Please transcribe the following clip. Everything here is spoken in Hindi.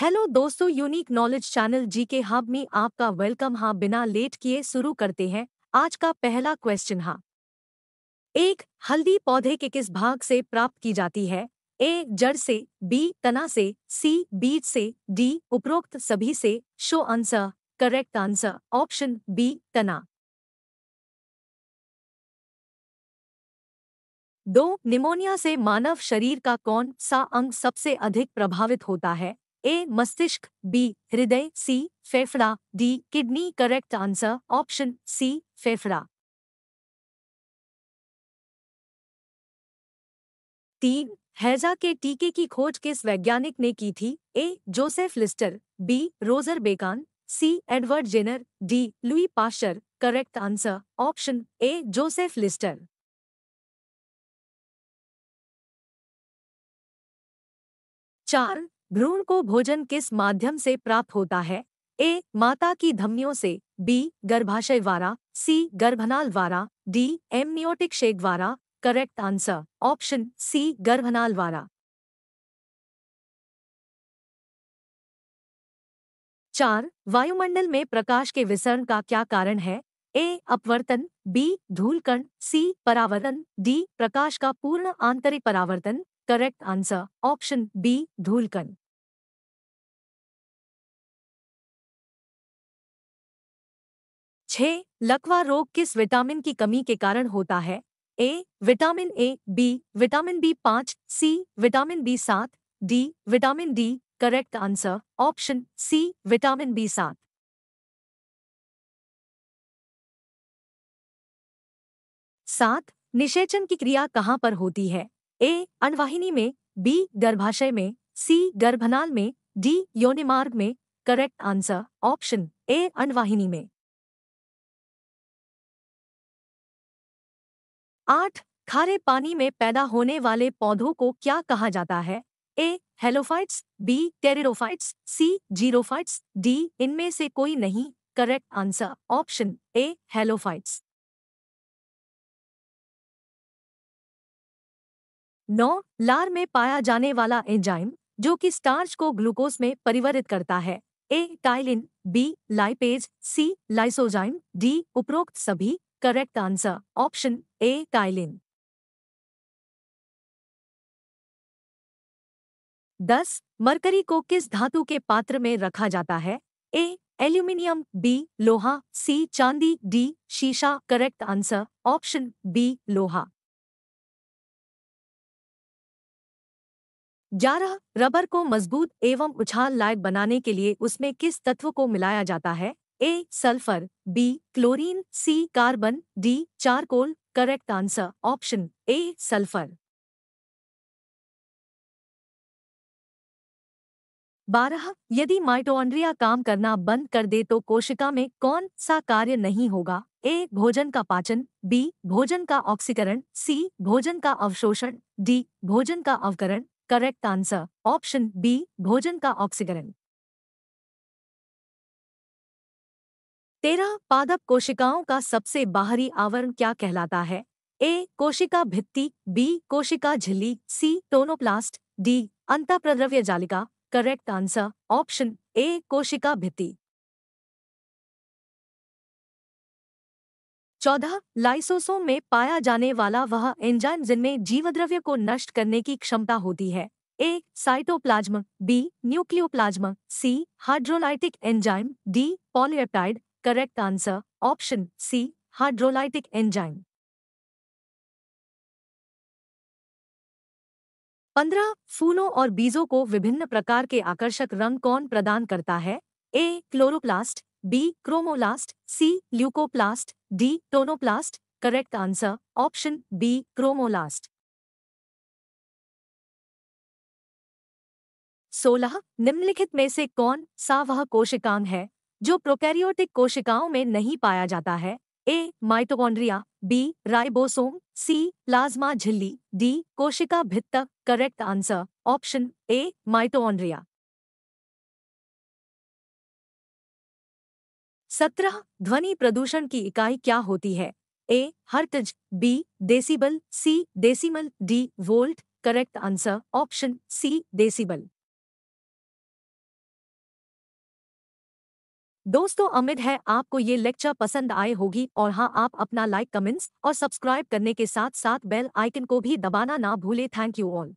हेलो दोस्तों यूनिक नॉलेज चैनल जी के हब में आपका वेलकम हाँ बिना लेट किए शुरू करते हैं आज का पहला क्वेश्चन हाँ एक हल्दी पौधे के किस भाग से प्राप्त की जाती है ए जड़ से बी तना से सी बीज से डी उपरोक्त सभी से शो answer correct answer option B तना दो निमोनिया से मानव शरीर का कौन सा अंग सबसे अधिक प्रभावित होता है ए मस्तिष्क बी हृदय सी फेफड़ा D kidney correct answer option C फेफड़ा तीन हैजा के टीके की खोज किस वैज्ञानिक ने की थी A Joseph Lister B Roger Bacon C Edward Jenner D Louis Pasteur correct answer option A Joseph Lister चार भ्रूण को भोजन किस माध्यम से प्राप्त होता है ए माता की धमनियों से बी गर्भाशय द्वारा सी गर्भनाल द्वारा डी एमनियोटिक शेक द्वारा करेक्ट आंसर ऑप्शन सी गर्भनाल द्वारा चार वायुमंडल में प्रकाश के विसरण का क्या कारण है ए अपवर्तन बी धूलकण सी परावर्तन डी प्रकाश का पूर्ण आंतरिक परावर्तन करेक्ट आंसर ऑप्शन बी धूलकन छ लकवा रोग किस विटामिन की कमी के कारण होता है A vitamin A B vitamin B पांच सी विटामिन बी सात D vitamin D correct answer option C vitamin B सात सात निषेचन की क्रिया कहाँ पर होती है ए अनवाहिनी में बी गर्भाशय में सी गर्भनाल में डी योनिमार्ग में करेक्ट आंसर ऑप्शन ए अनवाहिनी में आठ खारे पानी में पैदा होने वाले पौधों को क्या कहा जाता है A halophytes B pteridophytes C xerophytes D इनमें से कोई नहीं correct answer option A halophytes नौ लार में पाया जाने वाला एंजाइम जो कि स्टार्च को ग्लूकोज में परिवर्तित करता है A ptyalin B lipase C lysozyme D उपरोक्त सभी correct answer option A ptyalin दस मरकरी को किस धातु के पात्र में रखा जाता है ए एल्यूमिनियम बी लोहा सी चांदी डी शीशा करेक्ट आंसर ऑप्शन बी लोहा ग्यारह रबर को मजबूत एवं उछाल लायक बनाने के लिए उसमें किस तत्व को मिलाया जाता है A sulphur B chlorine C carbon D charcoal correct answer option A sulphur बारह यदि माइटोन्ड्रिया काम करना बंद कर दे तो कोशिका में कौन सा कार्य नहीं होगा ए भोजन का पाचन बी भोजन का ऑक्सीकरण सी भोजन का अवशोषण डी भोजन का अवकरण करेक्ट आंसर ऑप्शन बी भोजन का ऑक्सीकरण तेरह पादप कोशिकाओं का सबसे बाहरी आवरण क्या कहलाता है ए कोशिका भित्ति बी कोशिका झिल्ली सी टोनोप्लास्ट डी अंतःप्रद्रव्य जालिका करेक्ट आंसर ऑप्शन ए कोशिका भित्ति चौदह लाइसोसोम में पाया जाने वाला वह एंजाइम जिनमें जीवद्रव्य को नष्ट करने की क्षमता होती है A cytoplasm B nucleoplasm C hydrolytic enzyme D polypeptide correct answer option C hydrolytic enzyme पंद्रह फूलों और बीजों को विभिन्न प्रकार के आकर्षक रंग कौन प्रदान करता है A chloroplast B chromoplast C leucoplast D tonoplast correct answer option B chromoplast सोलह निम्नलिखित में से कौन सा वह कोशिकांग है जो प्रोकैरियोटिक कोशिकाओं में नहीं पाया जाता है A mitochondria B ribosome C plasma झिल्ली डी कोशिका भित्तक correct answer option A mitochondria सत्रह ध्वनि प्रदूषण की इकाई क्या होती है A hertz B decibel C decimal D volt correct answer option C decibel दोस्तों अमित है आपको ये लेक्चर पसंद आए होगी और हाँ आप अपना लाइक कमेंट्स और सब्सक्राइब करने के साथ साथ बेल आइकन को भी दबाना ना भूले थैंक यू ऑल